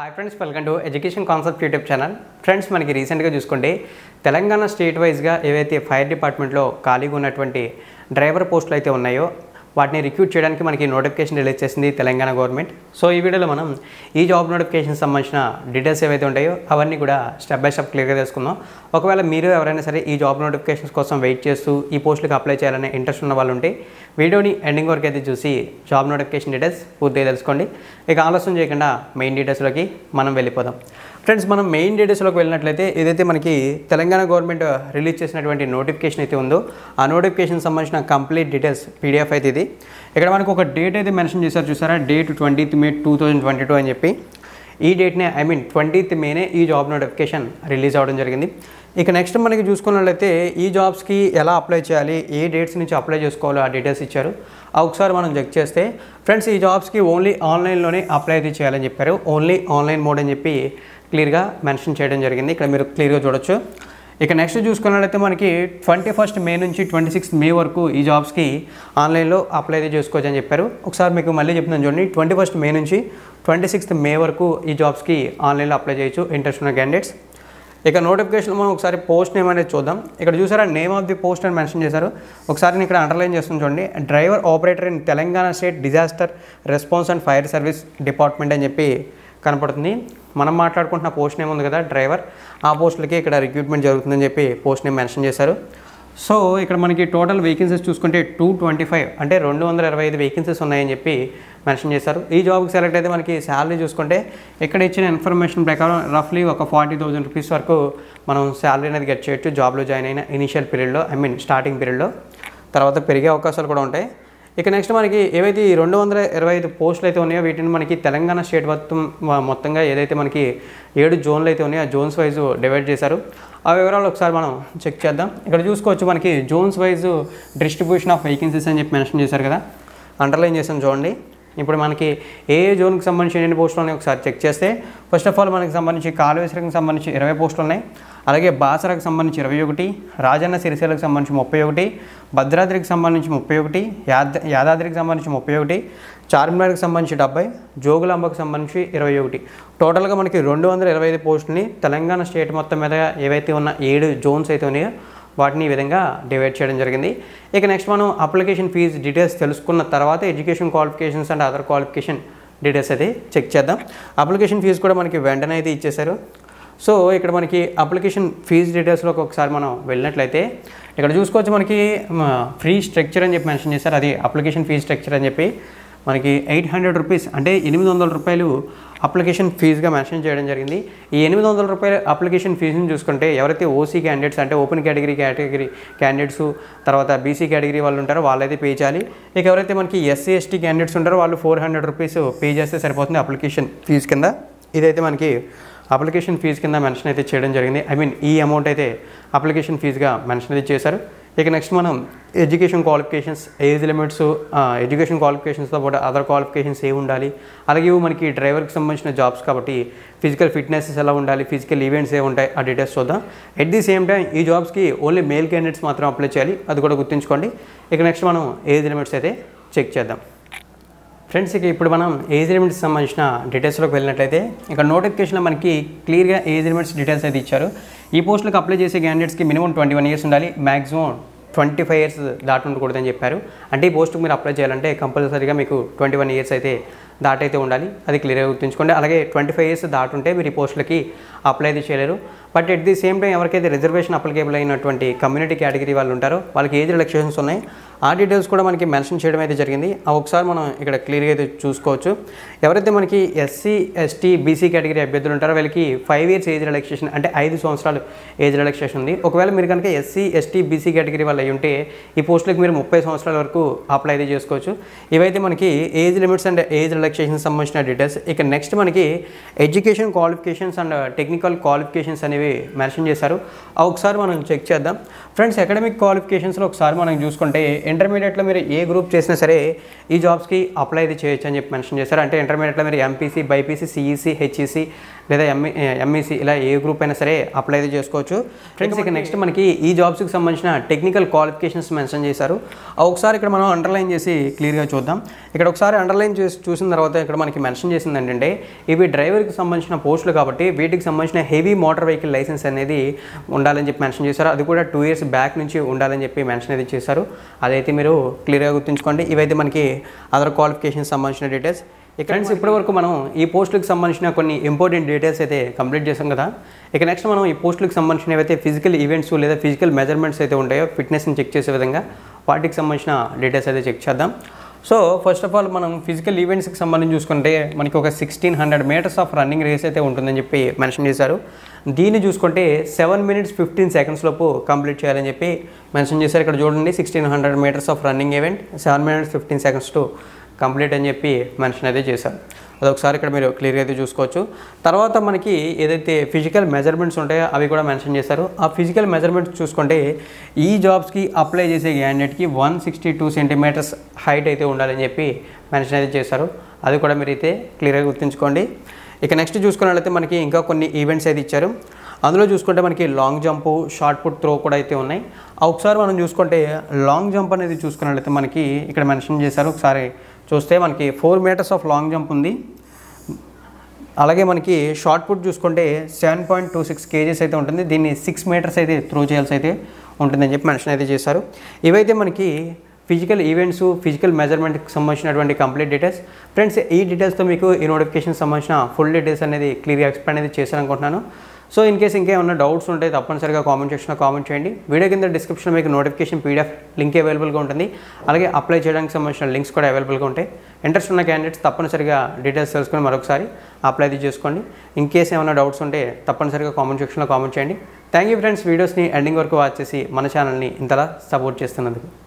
hi friends welcome to education concept YouTube channel friends మనకి రీసెంట్గా చూసుకుంటే తెలంగాణ స్టేట్ వైజ్గా ఏవైతే ఫైర్ డిపార్ట్మెంట్లో ఖాళీగా ఉన్నటువంటి డ్రైవర్ పోస్టులు అయితే ఉన్నాయో వాటిని రిక్రూట్ చేయడానికి మనకి నోటిఫికేషన్ రిలీజ్ చేసింది తెలంగాణ గవర్నమెంట్ సో ఈ వీడియోలో మనం ఈ జాబ్ నోటిఫికేషన్ సంబంధించిన డీటెయిల్స్ ఏవైతే ఉంటాయో అవన్నీ కూడా స్టెప్ బై స్టెప్ క్లియర్గా తెలుసుకుందాం ఒకవేళ మీరు ఎవరైనా సరే ఈ జాబ్ నోటిఫికేషన్స్ కోసం వెయిట్ చేస్తూ ఈ పోస్టులకు అప్లై చేయాలనే ఇంట్రెస్ట్ ఉన్న వాళ్ళు ఉంటే వీడియోని ఎండింగ్ వరకు అయితే చూసి జాబ్ నోటిఫికేషన్ డీటెయిల్స్ పూర్తిగా తెలుసుకోండి ఇక ఆలోచన చేయకుండా మెయిన్ డీటెయిల్స్లోకి మనం వెళ్ళిపోదాం ఫ్రెండ్స్ మనం మెయిన్ డీటెయిల్స్లోకి వెళ్ళినట్లయితే ఏదైతే మనకి తెలంగాణ గవర్నమెంట్ రిలీజ్ చేసినటువంటి నోటిఫికేషన్ అయితే ఉందో ఆ నోటిఫికేషన్ సంబంధించిన కంప్లీట్ డీటెయిల్స్ పీడిఎఫ్ అయితే ఇది ఇక్కడ మనకు ఒక డేట్ అయితే మెన్షన్ చేశారు చూసారా date twentieth May two thousand twenty two అని చెప్పి ఈ డేట్నే ఐ మీన్ ట్వంటీత్ మేనే ఈ జాబ్ నోటిఫికేషన్ రిలీజ్ అవ్వడం జరిగింది ఇక నెక్స్ట్ మనకి చూసుకున్నట్లయితే ఈ జాబ్స్కి ఎలా అప్లై చేయాలి ఏ డేట్స్ నుంచి అప్లై చేసుకోవాలో ఆ డీటెయిల్స్ ఇచ్చారు ఒకసారి మనం చెక్ చేస్తే ఫ్రెండ్స్ ఈ జాబ్స్కి ఓన్లీ ఆన్లైన్లోనే అప్లై అయితే చేయాలని చెప్పారు ఓన్లీ ఆన్లైన్ మోడ్ అని చెప్పి క్లియర్గా మెన్షన్ చేయడం జరిగింది ఇక్కడ మీరు క్లియర్గా చూడొచ్చు ఇక నెక్స్ట్ చూసుకున్నట్లయితే మనకి ట్వంటీ ఫస్ట్ మే నుంచి ట్వంటీ సిక్స్త్ మే వరకు ఈ జాబ్స్కి ఆన్లైన్లో అప్లై అయితే చేసుకోవచ్చు అని చెప్పారు ఒకసారి మీకు మళ్ళీ చెప్తున్నాను చూడండి ట్వంటీ ఫస్ట్ మే నుంచి ట్వంటీ సిక్స్త్ మే వరకు ఈ జాబ్స్కి ఆన్లైన్లో అప్లై చేయొచ్చు ఇంట్రెస్ట్ ఉన్న క్యాండిడేట్స్ ఇక నోటిఫికేషన్ మనం ఒకసారి పోస్ట్ నేమ్ అనేది చూద్దాం ఇక్కడ చూసారా నేమ్ ఆఫ్ ది పోస్ట్ అని మెన్షన్ చేశారు ఒకసారి నేను ఇక్కడ అండర్లైన్ చేస్తున్నాను చూడండి driver operator in Telangana state disaster response and fire service department అని చెప్పి కనపడుతుంది మనం మాట్లాడుకుంటున్న పోస్ట్ నేమ్ ఉంది కదా డ్రైవర్ ఆ పోస్టులకి ఇక్కడ రిక్రూట్మెంట్ జరుగుతుందని చెప్పి పోస్ట్ నేమ్ మెన్షన్ చేశారు సో ఇక్కడ మనకి టోటల్ వేకెన్సీస్ చూసుకుంటే టూ ట్వంటీ ఫైవ్ అంటే రెండు వందల ఇరవై ఐదు వేకెన్సీస్ ఉన్నాయని చెప్పి మెన్షన్ చేశారు ఈ జాబ్కి సెలెక్ట్ అయితే మనకి శాలరీ చూసుకుంటే ఇక్కడ ఇచ్చిన ఇన్ఫర్మేషన్ ప్రకారం రఫ్లీ ఒక ఫార్టీ థౌజండ్ రూపీస్ వరకు మనం శాలరీ అనేది గెట్ చేయొచ్చు జాబ్లో జాయిన్ అయిన ఇనిషియల్ పీరియడ్లో ఐ మీన్ స్టార్టింగ్ పీరియడ్లో తర్వాత పెరిగే అవకాశాలు కూడా ఉంటాయి ఇక నెక్స్ట్ మనకి ఏవైతే ఈ రెండు వందల ఇరవై ఐదు పోస్టులు అయితే ఉన్నాయో వీటిని మనకి తెలంగాణ స్టేట్ మొత్తం మొత్తంగా ఏదైతే మనకి ఏడు జోన్లు అయితే ఉన్నాయో ఆ జోన్స్ వైజ్ డివైడ్ చేశారు ఆ వివరాలు ఒకసారి మనం చెక్ చేద్దాం ఇక్కడ చూసుకోవచ్చు మనకి zones wise distribution of vacancies అని చెప్పి మెన్షన్ చేశారు కదా అండర్లైన్ చేసాం చూడండి ఇప్పుడు మనకి ఏ ఏ జోన్కి సంబంధించి ఎన్ని పోస్టులు ఉన్నాయి ఒకసారి చెక్ చేస్తే ఫస్ట్ ఆఫ్ ఆల్ మనకి సంబంధించి కాలువేశ్వరికి సంబంధించి ఇరవై పోస్టులు ఉన్నాయి అలాగే బాసరకు సంబంధించి ఇరవై ఒకటి రాజన్న సిరిసిలకు సంబంధించి ముప్పై ఒకటి భద్రాద్రికి సంబంధించి ముప్పై ఒకటి యాద యాదాద్రికి సంబంధించి ముప్పై ఒకటి చార్మినార్కి సంబంధించి డెబ్బై జోగులాంబకు సంబంధించి ఇరవై ఒకటి టోటల్గా మనకి రెండు వందల ఇరవై ఐదు పోస్టుని తెలంగాణ స్టేట్ మొత్తం మీద ఏవైతే ఉన్న ఏడు జోన్స్ అయితే ఉన్నాయో వాటిని ఈ విధంగా డివైడ్ చేయడం జరిగింది ఇక నెక్స్ట్ మనం అప్లికేషన్ ఫీజు డీటెయిల్స్ తెలుసుకున్న తర్వాత education qualifications and other qualification details అయితే చెక్ చేద్దాం అప్లికేషన్ ఫీజు కూడా మనకి వెంటనే అయితే ఇచ్చేశారు సో ఇక్కడ మనకి అప్లికేషన్ ఫీజు డీటెయిల్స్లోకి ఒకసారి మనం వెళ్ళినట్లయితే ఇక్కడ చూసుకోవచ్చు మనకి ఫ్రీ స్ట్రక్చర్ అని చెప్పి మెన్షన్ చేశారు అది అప్లికేషన్ ఫీజు స్ట్రక్చర్ అని చెప్పి మనకి ఎయిట్ హండ్రెడ్ రూపీస్ అంటే ఎనిమిది వందల రూపాయలు అప్లికేషన్ ఫీజుగా మెన్షన్ చేయడం జరిగింది ఈ ఎనిమిది వందల రూపాయల అప్లికేషన్ ఫీజుని చూసుకుంటే ఎవరైతే ఓసీ క్యాండిడేట్స్ అంటే ఓపెన్ కేటగిరీ కేటగిరీ క్యాండిడేట్స్ తర్వాత బీసీ కేటగిరీ వాళ్ళు ఉంటారో వాళ్ళైతే పే చేయాలి ఇక ఎవరైతే మనకి ఎస్సీ ఎస్టీ క్యాండిడేట్స్ ఉంటారో వాళ్ళు ఫోర్ హండ్రెడ్ రూపీస్ పే చేస్తే సరిపోతుంది అప్లికేషన్ ఫీజు కింద ఇదైతే మనకి అప్లికేషన్ ఫీజు కింద మెన్షన్ అయితే చేయడం జరిగింది ఐ మీన్ ఈ అమౌంట్ అయితే అప్లికేషన్ ఫీజుగా మెన్షన్ అయితే చేశారు ఇక నెక్స్ట్ మనం education qualifications age limits education క్వాలిఫికేషన్స్తో పాటు అదర్ క్వాలిఫికేషన్స్ ఏమి ఉండాలి అలాగే మనకి డ్రైవర్కి సంబంధించిన జాబ్స్ కాబట్టి ఫిజికల్ ఫిట్నెస్ ఎలా ఉండాలి ఫిజికల్ ఈవెంట్స్ ఏ ఉంటాయి ఆ డీటెయిల్స్ చూద్దాం ఎట్ ది సేమ్ టైం ఈ జాబ్స్కి ఓన్లీ మేల్ క్యాండిడేట్స్ మాత్రం అప్లై చేయాలి అది కూడా గుర్తుంచుకోండి ఇక నెక్స్ట్ మనం ఏజ్ లిమిట్స్ అయితే చెక్ చేద్దాం ఫ్రెండ్స్ ఇక ఇప్పుడు మనం ఏజ్ లిమిట్స్ సంబంధించిన డీటెయిల్స్లోకి వెళ్ళినట్లయితే ఇక్కడ నోటిఫికేషన్లో మనకి క్లియర్గా ఏజ్ లిమిట్స్ డీటెయిల్స్ అయితే ఇచ్చారు ఈ పోస్టులకు అప్లై చేసే క్యాండిడేట్స్కి మినిమం ట్వంటీ వన్ ఇయర్స్ ఉండాలి మ్యాక్సిమం ట్వంటీ ఫైవ్ ఇయర్స్ దాటి ఉండకూడదని చెప్పారు అంటే ఈ పోస్ట్కి మీరు అప్లై చేయాలంటే కంపల్సరీగా మీకు ట్వంటీ వన్ ఇయర్స్ అయితే దాటైతే ఉండాలి అది క్లియర్గా గుర్తుంచుకోండి అలాగే ట్వంటీ ఫైవ్ ఇయర్స్ దాటుంటే మీరు ఈ పోస్టులకి అప్లై అయితే చేయలేరు but at the same time ఎవరికైతే రిజర్వేషన్ అప్లికేబుల్ అయినటువంటి కమ్యూనిటీ కేటగిరీ వాళ్ళు ఉంటారో వాళ్ళకి ఏజ్ రిలాక్సేషన్స్ ఉన్నాయి ఆ డీటెయిల్స్ కూడా మనకి మెన్షన్ చేయడం అయితే జరిగింది ఒకసారి మనం ఇక్కడ క్లియర్గా అయితే చూసుకోవచ్చు ఎవరైతే మనకి ఎస్సీ ఎస్టీ బీసీ కేటగిరీ అభ్యర్థులు ఉంటారో వీళ్ళకి ఫైవ్ ఇయర్స్ ఏజ్ రిలాక్సేషన్ అంటే ఐదు సంవత్సరాలు ఏజ్ రిలాక్సేషన్ ఉంది ఒకవేళ మీరు కనుక ఎస్సీ ఎస్టీ బీసీ కేటగిరీ వాళ్ళు అయి ఉంటే ఈ పోస్టులకు మీరు ముప్పై సంవత్సరాల వరకు అప్లై అయితే చేసుకోవచ్చు ఇవైతే మనకి age limits and age relaxation సంబంధించిన డీటెయిల్స్ ఇక నెక్స్ట్ మనకి education qualifications and technical qualifications అనేవి మెన్షన్ చేశారు ఒకసారి మనం చెక్ చేద్దాం ఫ్రెండ్స్ అకాడమిక్ క్వాలిఫికేషన్స్లో ఒకసారి మనం చూసుకుంటే ఇంటర్మీడియట్లో మీరు ఏ గ్రూప్ చేసినా సరే ఈ జాబ్స్కి అప్లై అయితే చేయొచ్చు అని చెప్పి మెన్షన్ చేశారు అంటే ఇంటర్మీడియట్లో మీరు ఎంపీసీ బైపీసీ సిఈసీ హెచ్ఈసీ లేదా ఎంఈ ఎంఈసీ e, e ఇలా ఏ గ్రూప్ అయినా సరే అప్లై అయితే చేసుకోవచ్చు ఫ్రెండ్స్ ఇక నెక్స్ట్ మనకి ఈ జాబ్స్కి సంబంధించిన టెక్నికల్ క్వాలిఫికేషన్స్ మెన్షన్ చేశారు ఒకసారి ఇక్కడ మనం అండర్లైన్ చేసి క్లియర్గా చూద్దాం ఇక్కడ ఒకసారి అండర్లైన్ చేసి చూసిన తర్వాత ఇక్కడ మనకి మెన్షన్ చేసింది ఏంటంటే ఇవి డ్రైవర్కి సంబంధించిన పోస్టులు కాబట్టి వీటికి సంబంధించిన హెవీ మోటార్ వెహికల్ లైసెన్స్ అనేది ఉండాలని చెప్పి మెన్షన్ చేశారు అది కూడా టూ ఇయర్స్ బ్యాక్ నుంచి ఉండాలని చెప్పి మెన్షన్ అయితే చేశారు అదైతే మీరు క్లియర్గా గుర్తుంచుకోండి ఇవైతే మనకి అదర్ క్వాలిఫికేషన్ సంబంధించిన డీటెయిల్స్ ఫ్రెండ్స్ ఇప్పటి వరకు మనం ఈ పోస్టులకు సంబంధించిన కొన్ని ఇంపార్టెంట్ డీటెయిల్స్ అయితే కంప్లీట్ చేసాం కదా ఇక నెక్స్ట్ మనం ఈ పోస్టులకు సంబంధించిన ఏవైతే ఫిజికల్ ఈవెంట్స్ లేదా ఫిజికల్ మెజర్మెంట్స్ అయితే ఉంటాయో ఫిట్నెస్ని చెక్ చేసే విధంగా వాటికి సంబంధించిన డీటెయిల్స్ అయితే చెక్ చేద్దాం సో ఫస్ట్ ఆఫ్ ఆల్ మనం ఫిజికల్ ఈవెంట్స్కి సంబంధించి చూసుకుంటే మనకి ఒక sixteen hundred metres of running race అయితే ఉంటుందని చెప్పి మెన్షన్ చేశారు దీన్ని చూసుకుంటే సెవెన్ మినిట్స్ ఫిఫ్టీన్ సెకండ్స్ లోపు కంప్లీట్ చేయాలని చెప్పి మెన్షన్ చేశారు ఇక్కడ చూడండి sixteen hundred metres of running event seven minutes fifteen seconds to complete అని చెప్పి మెన్షన్ అయితే చేశారు అదొకసారి ఇక్కడ మీరు క్లియర్గా అయితే చూసుకోవచ్చు తర్వాత మనకి ఏదైతే ఫిజికల్ మెజర్మెంట్స్ ఉంటాయో అవి కూడా మెన్షన్ చేశారు ఆ ఫిజికల్ మెజర్మెంట్స్ చూసుకుంటే ఈ జాబ్స్కి అప్లై చేసే క్యాండిడేట్కి one sixty two centimetres height అయితే ఉండాలని చెప్పి మెన్షన్ అయితే చేశారు అది కూడా మీరైతే క్లియర్గా గుర్తుంచుకోండి ఇక నెక్స్ట్ చూసుకున్నట్లయితే మనకి ఇంకా కొన్ని ఈవెంట్స్ అయితే ఇచ్చారు అందులో చూసుకుంటే మనకి long jump shot put throw కూడా అయితే ఉన్నాయి ఒకసారి మనం చూసుకుంటే లాంగ్ జంప్ అనేది చూసుకున్నట్లయితే మనకి ఇక్కడ మెన్షన్ చేశారు ఒకసారి చూస్తే మనకి four metres of long jump ఉంది అలాగే మనకి షార్ట్ పుట్ చూసుకుంటే seven point two six kgs అయితే ఉంటుంది దీన్ని సిక్స్ మీటర్స్ అయితే త్రో చేయాల్సి అయితే ఉంటుందని చెప్పి మెన్షన్ అయితే చేశారు ఇవైతే మనకి ఫిజికల్ ఈవెంట్స్ ఫిజికల్ మెజర్మెంట్కి సంబంధించినటువంటి కంప్లీట్ డీటెయిల్స్ ఫ్రెండ్స్ ఈ డీటెయిల్స్తో మీకు ఈ నోటిఫికేషన్ సంబంధించిన ఫుల్ డీటెయిల్స్ అనేది క్లియర్గా ఎక్స్ప్లెయిన్ అనేది చేశారనుకుంటున్నాను సో ఇన్ కేసు ఇంకేమైనా డౌట్స్ ఉంటే తప్పనిసరిగా కామెంట్ సెక్షన్లో కామెంట్ చేయండి వీడియో కింద డిస్క్రిప్షన్లో మీకు నోటిఫికేషన్ పీడిఎఫ్ లింక్ అవైలబుల్గా ఉంటుంది అలాగే అప్లై చేయడానికి సంబంధించిన లింక్స్ కూడా అవైలబుల్గా ఉంటాయి ఇంట్రెస్ట్ ఉన్న క్యాండిడేట్స్ తప్పనిసరిగా డీటెయిల్స్ తెలుసుకొని మరొకసారి అప్లై చేసుకోండి ఇన్ కేసు ఏమైనా డౌట్స్ ఉంటే తప్పనిసరిగా కామెంట్ సెక్షన్లో కామెంట్ చేయండి థ్యాంక్ యూ ఫ్రెండ్స్ వీడియోస్ని ఎండింగ్ వరకు వాచ్ చేసి మన ఛానల్ని ఇంతలా సపోర్ట్ చేస్తున్నందుకు